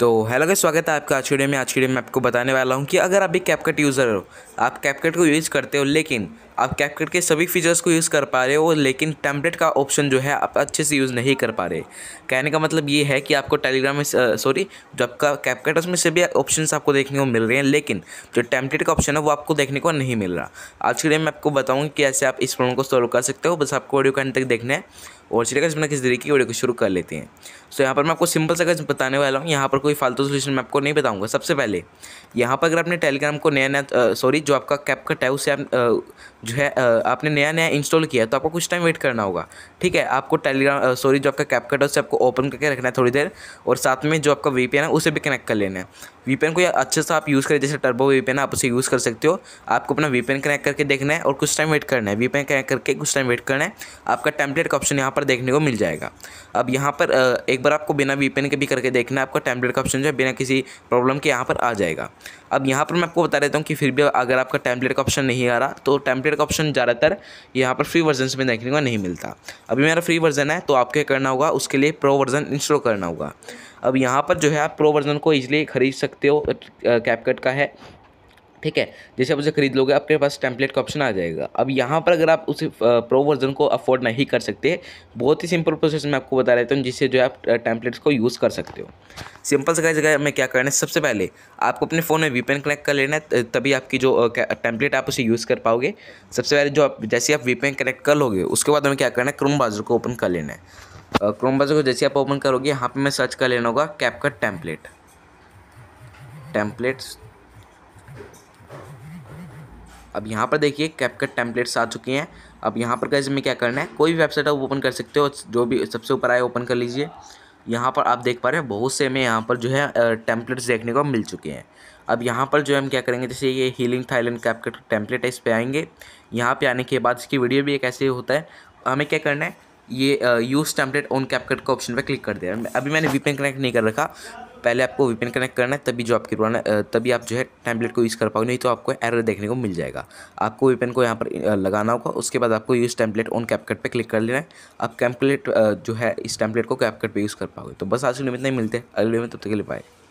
तो हेलो का स्वागत है आपका आज वीडियो में आज वीडियो में आपको बताने वाला हूँ कि अगर आप एक कैपकट यूज़र हो आप कैपकट को यूज़ करते हो लेकिन आप कैपकट के सभी फीचर्स को यूज़ कर पा रहे हो लेकिन टेम्पलेट का ऑप्शन जो है आप अच्छे से यूज़ नहीं कर पा रहे कहने का मतलब ये है कि आपको टेलीग्राम में सॉरी जो आपका कैपकट उसमें सभी ऑप्शन आपको देखने को मिल रहे हैं लेकिन जो टेम्पलेट का ऑप्शन है वो आपको देखने को नहीं मिल रहा आज की डेट में आपको बताऊँगी कि ऐसे आप इस प्रॉब्लम को सॉल्व कर सकते हो बस आपको ऑडियो का तक देखना है और चलिए अपना बिना किसी तरीके की वीडियो को शुरू कर लेते हैं सो so, यहाँ पर मैं आपको सिंपल सा अगर बताने वाला हूँ यहाँ पर कोई फालतू सोल्यूशन मैं आपको नहीं बताऊँगा सबसे पहले यहाँ पर अगर आपने टेलीग्राम को नया नया सॉरी जो आपका कैप कट है उसे आप जो है आपने नया नया इंस्टॉल किया तो आपको कुछ टाइम वेट करना होगा ठीक है आपको टेलीग्राम सॉरी जो आपका कैप कट है उसे आपको ओपन करके रखना है थोड़ी देर और साथ में जो आपका वी है उसे भी कनेक्ट कर लेना है वी को अच्छे सा आप यूज़ करें जैसे टर्बो वी आप उसे यूज़ कर सकते हो आपको अपना वी कनेक्ट करके देखना है और कुछ टाइम वेट करना है वी कनेक्ट करके कुछ टाइम वेट करना है आपका टेम्पलेट का ऑप्शन यहाँ पर पर देखने को मिल जाएगा अब यहाँ पर एक बार आपको बिना वी के भी करके देखना आपका टैबलेट का ऑप्शन जो है बिना किसी प्रॉब्लम के यहाँ पर आ जाएगा अब यहाँ पर मैं आपको बता देता हूँ कि फिर भी अगर आपका टैबलेट का ऑप्शन नहीं आ रहा तो टैबलेट का ऑप्शन ज़्यादातर यहाँ पर फ्री वर्जन में देखने को नहीं मिलता अभी मेरा फ्री वर्जन है तो आपको करना होगा उसके लिए प्रो वर्जन इंस्टॉल करना होगा अब यहाँ पर जो है आप प्रो वर्जन को ईजिली खरीद सकते हो कैपकट का है ठीक है जैसे आप उसे खरीद लोगे आपके पास टेम्पलेट का ऑप्शन आ जाएगा अब यहाँ पर अगर आप उस प्रो वर्जन को अफोर्ड नहीं कर सकते बहुत ही सिंपल प्रोसेस मैं आपको बता रहता हूँ जिससे जो है आप टेम्पलेट्स को यूज़ कर सकते हो सिंपल से जगह मैं क्या करना है सबसे पहले आपको अपने फ़ोन में वीपेन कनेक्ट कर लेना है तभी आपकी जो टैंपलेट आप उसे यूज़ कर पाओगे सबसे पहले जो आप जैसे आप वीपेन कनेक्ट कर लोगे उसके बाद हमें क्या करना है क्रोम बाजर को ओपन कर लेना है क्रोम बाजर को जैसे आप ओपन करोगे यहाँ पर मैं सर्च कर लेना होगा कैपकट टैंपलेट टैंपलेट्स अब यहाँ पर देखिए कैपकट टेम्पलेट्स आ चुके हैं अब यहाँ पर कैसे में क्या करना है कोई भी वेबसाइट आप ओपन कर सकते हो जो भी सबसे ऊपर आए ओपन कर लीजिए यहाँ पर आप देख पा रहे हैं बहुत से हमें यहाँ पर जो है टेम्पलेट्स देखने को मिल चुके हैं अब यहाँ पर जो हम क्या करेंगे जैसे ये हीलिंग थाईलैंड कैपकट टेम्पलेट है इस पर आएंगे यहाँ पर आने के बाद इसकी वीडियो भी एक ऐसे होता है हमें क्या करना है ये यूज़ टेम्पलेट ऑन कैपकट का ऑप्शन पर क्लिक कर दिया अभी मैंने वीपेन कनेक्ट नहीं कर रखा पहले आपको वीपीएन कनेक्ट करना है तभी जो आपकी पुराना तभी आप जो है टैबलेट को यूज़ कर पाओगे नहीं तो आपको एरर देखने को मिल जाएगा आपको वीपीएन को यहाँ पर लगाना होगा उसके बाद आपको यूज़ टैम्पलेट ऑन कैपकट पर क्लिक कर लेना है आप कैम्पलेट जो है इस टैम्पलेट को कैपकट पर यूज़ कर पाओगे तो बस आज इतना नहीं मिलते अगले में तब तक के लिए पाए